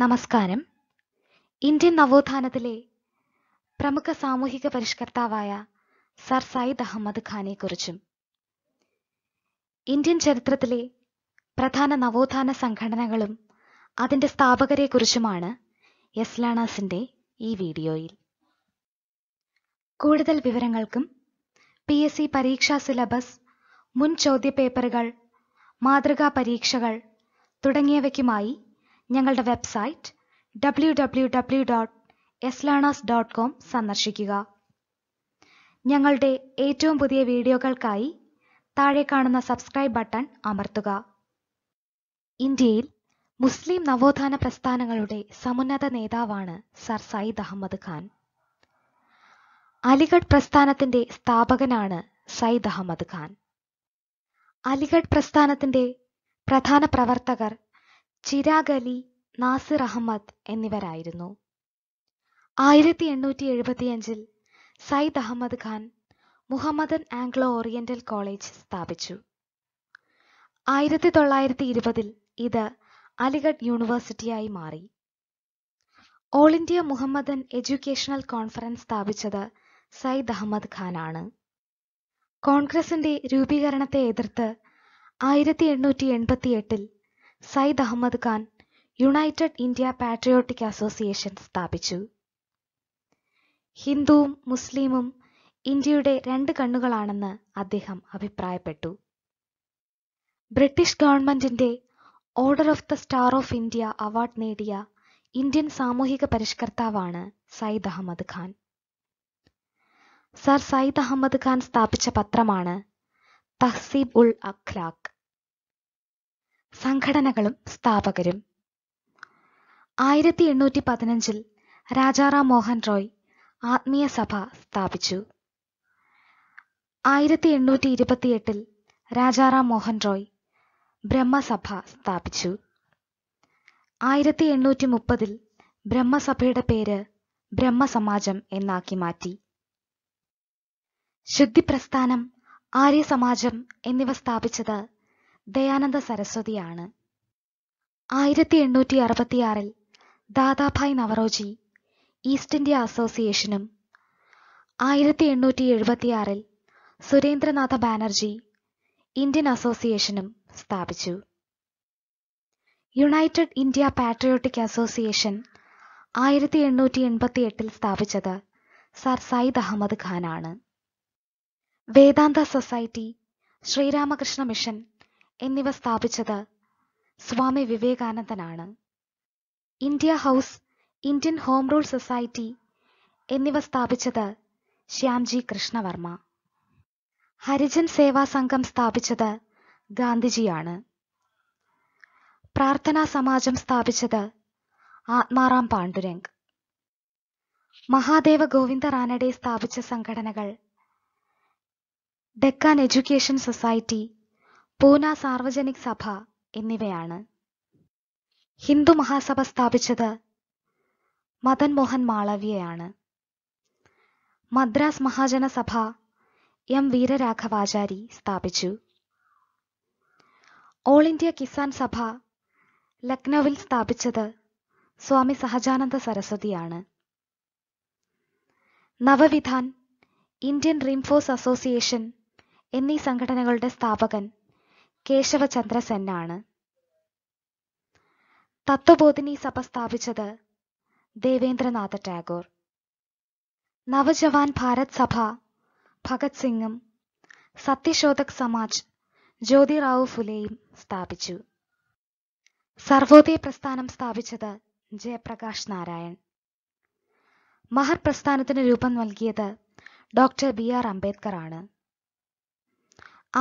നമസ്കാരം ഇന്ത്യൻ നവോത്ഥാനത്തിലെ പ്രമുഖ സാമൂഹിക പരിഷ്കർത്താവായ സർ സയ്യിദ് അഹമ്മദ് ഖാനെക്കുറിച്ചും ഇന്ത്യൻ ചരിത്രത്തിലെ പ്രധാന നവോത്ഥാന സംഘടനകളും അതിൻ്റെ കുറിച്ചുമാണ് എസ്ലാണാസിൻ്റെ ഈ വീഡിയോയിൽ കൂടുതൽ വിവരങ്ങൾക്കും പി എസ് സി പരീക്ഷാ സിലബസ് മുൻ ചോദ്യപേപ്പറുകൾ മാതൃകാ പരീക്ഷകൾ തുടങ്ങിയവയ്ക്കുമായി ഞങ്ങളുടെ website W W W dot S learners dot com സന്ദർശിക്കുക ഞങ്ങളുടെ ഏറ്റവും പുതിയ വീഡിയോകൾക്കായി താഴെ കാണുന്ന സബ്സ്ക്രൈബ് ബട്ടൺ അമർത്തുക ഇന്ത്യയിൽ മുസ്ലിം നവോത്ഥാന പ്രസ്ഥാനങ്ങളുടെ സമുന്നത നേതാവാണ് സർ സയ്യിദ് അഹമ്മദ് ഖാൻ അലിഗഡ് പ്രസ്ഥാനത്തിന്റെ സ്ഥാപകനാണ് സയ്യിദ് അഹമ്മദ് ഖാൻ അലിഗഡ് പ്രസ്ഥാനത്തിന്റെ പ്രധാന പ്രവർത്തകർ ചിരാഗ് അലി നാസിർ അഹമ്മദ് എന്നിവരായിരുന്നു ആയിരത്തി എണ്ണൂറ്റി എഴുപത്തിയഞ്ചിൽ Syed Ahmad Khan Mohammedan Anglo Oriental College സ്ഥാപിച്ചു ആയിരത്തി തൊള്ളായിരത്തി ഇരുപതിൽ ഇത് അലിഗഡ് യൂണിവേഴ്സിറ്റിയായി മാറി All India Mohammedan Educational Conference സ്ഥാപിച്ചത് സയ്യിദ് അഹമ്മദ് ഖാനാണ് കോൺഗ്രസിന്റെ രൂപീകരണത്തെ എതിർത്ത് ആയിരത്തി എണ്ണൂറ്റി എൺപത്തി എട്ടിൽ Syed Ahmad Khan United India Patriotic Association സ്ഥാപിച്ചു ഹിന്ദുവും മുസ്ലിമും ഇന്ത്യയുടെ രണ്ട് കണ്ണുകളാണെന്ന് അദ്ദേഹം അഭിപ്രായപ്പെട്ടു ബ്രിട്ടീഷ് ഗവൺമെന്റിന്റെ Order of the Star of India award നേടിയ ഇന്ത്യൻ സാമൂഹിക പരിഷ്കർത്താവാണ് സയ്യിദ് അഹമ്മദ് ഖാൻ സർ സയ്യിദ് അഹമ്മദ് ഖാൻ സ്ഥാപിച്ച പത്രമാണ് തഹസീബ് ഉൾ അഖ്ലാഖ് സംഘടനകളും സ്ഥാപകരും ആയിരത്തി എണ്ണൂറ്റി പതിനഞ്ചിൽ രാജാറാം മോഹൻ റോയ് ആത്മീയ സഭ സ്ഥാപിച്ചു ആയിരത്തി എണ്ണൂറ്റി ഇരുപത്തിയെട്ടിൽ രാജാറാം മോഹൻ റോയ് ബ്രഹ്മസഭ സ്ഥാപിച്ചു ആയിരത്തി എണ്ണൂറ്റി മുപ്പതിൽ ബ്രഹ്മസഭയുടെ പേര് ബ്രഹ്മസമാജം എന്നാക്കി മാറ്റി ശുദ്ധി പ്രസ്ഥാനം എന്നിവ സ്ഥാപിച്ചത് ദയാനന്ദ സരസ്വതിയാണ് ആയിരത്തി എണ്ണൂറ്റി അറുപത്തിയാറിൽ ദാദാഭായ് നവറോജി ഈസ്റ്റ് ഇന്ത്യ അസോസിയേഷനും ആയിരത്തി എണ്ണൂറ്റി എഴുപത്തിയാറിൽ സുരേന്ദ്രനാഥ ബാനർജി ഇന്ത്യൻ അസോസിയേഷനും സ്ഥാപിച്ചു യുണൈറ്റഡ് ഇന്ത്യ പാട്രിയോട്ടിക് അസോസിയേഷൻ ആയിരത്തി എണ്ണൂറ്റി എൺപത്തി എട്ടിൽ സ്ഥാപിച്ചത് സർ സയ്യിദ് അഹമ്മദ് ഖാനാണ് വേദാന്ത സൊസൈറ്റി ശ്രീരാമകൃഷ്ണ മിഷൻ എന്നിവ സ്ഥാപിച്ചത് സ്വാമി വിവേകാനന്ദനാണ് India house Indian home rule society എന്നിവ സ്ഥാപിച്ചത് ശ്യാംജി കൃഷ്ണവർമ്മ ഹരിജൻ സേവാ സംഘം സ്ഥാപിച്ചത് ഗാന്ധിജിയാണ് പ്രാർത്ഥനാ സമാജം സ്ഥാപിച്ചത് ആത്മാറാം പാണ്ഡുരംഗ് മഹാദേവ ഗോവിന്ദ റാനഡെ സ്ഥാപിച്ച സംഘടനകൾ ഡെക്കാൻ എഡ്യൂക്കേഷൻ സൊസൈറ്റി പൂന സാർവജനിക് സഭ എന്നിവയാണ് ഹിന്ദു മഹാസഭ സ്ഥാപിച്ചത് മദൻ മോഹൻ മാളവ്യയാണ് മദ്രാസ് മഹാജന സഭ എം വീരരാഘവാചാരി സ്ഥാപിച്ചു ഓൾ ഇന്ത്യ കിസാൻ സഭ ലക്നൌവിൽ സ്ഥാപിച്ചത് സ്വാമി സഹജാനന്ദ സരസ്വതിയാണ് നവവിധാൻ ഇന്ത്യൻ റിംഫോഴ്സ് അസോസിയേഷൻ എന്നീ സംഘടനകളുടെ സ്ഥാപകൻ കേശവചന്ദ്ര സെന്നാണ് തത്വബോധിനി സഭ സ്ഥാപിച്ചത് ദേവേന്ദ്രനാഥ ടാഗോർ നവജവാൻ ഭാരത് സഭ ഭഗത് സിംഗും സത്യശോധക് സമാജ് റാവു ഫുലെയും സ്ഥാപിച്ചു സർവോദയ പ്രസ്ഥാനം സ്ഥാപിച്ചത് ജയപ്രകാശ് നാരായൺ മഹർ പ്രസ്ഥാനത്തിന് രൂപം നൽകിയത് ഡോക്ടർ ബി ആർ അംബേദ്കർ ആണ്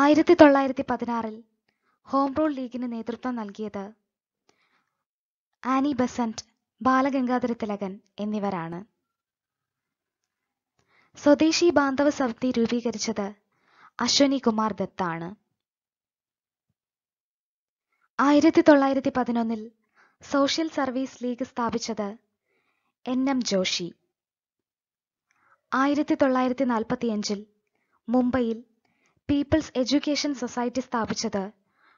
ആയിരത്തി തൊള്ളായിരത്തി പതിനാറിൽ ഹോം റൂൾ ലീഗിന് നേതൃത്വം നൽകിയത് ആനി ബസന്റ് ബാലഗംഗാധര തിലകൻ എന്നിവരാണ് സ്വദേശി ബാന്ധവ സമിതി രൂപീകരിച്ചത് അശ്വനി കുമാർ ദത്താണ് ആയിരത്തി തൊള്ളായിരത്തി പതിനൊന്നിൽ സോഷ്യൽ സർവീസ് ലീഗ് സ്ഥാപിച്ചത് എൻ എം ജോഷി ആയിരത്തി തൊള്ളായിരത്തി നാൽപ്പത്തിയഞ്ചിൽ മുംബൈയിൽ പീപ്പിൾസ് എഡ്യൂക്കേഷൻ സൊസൈറ്റി സ്ഥാപിച്ചത്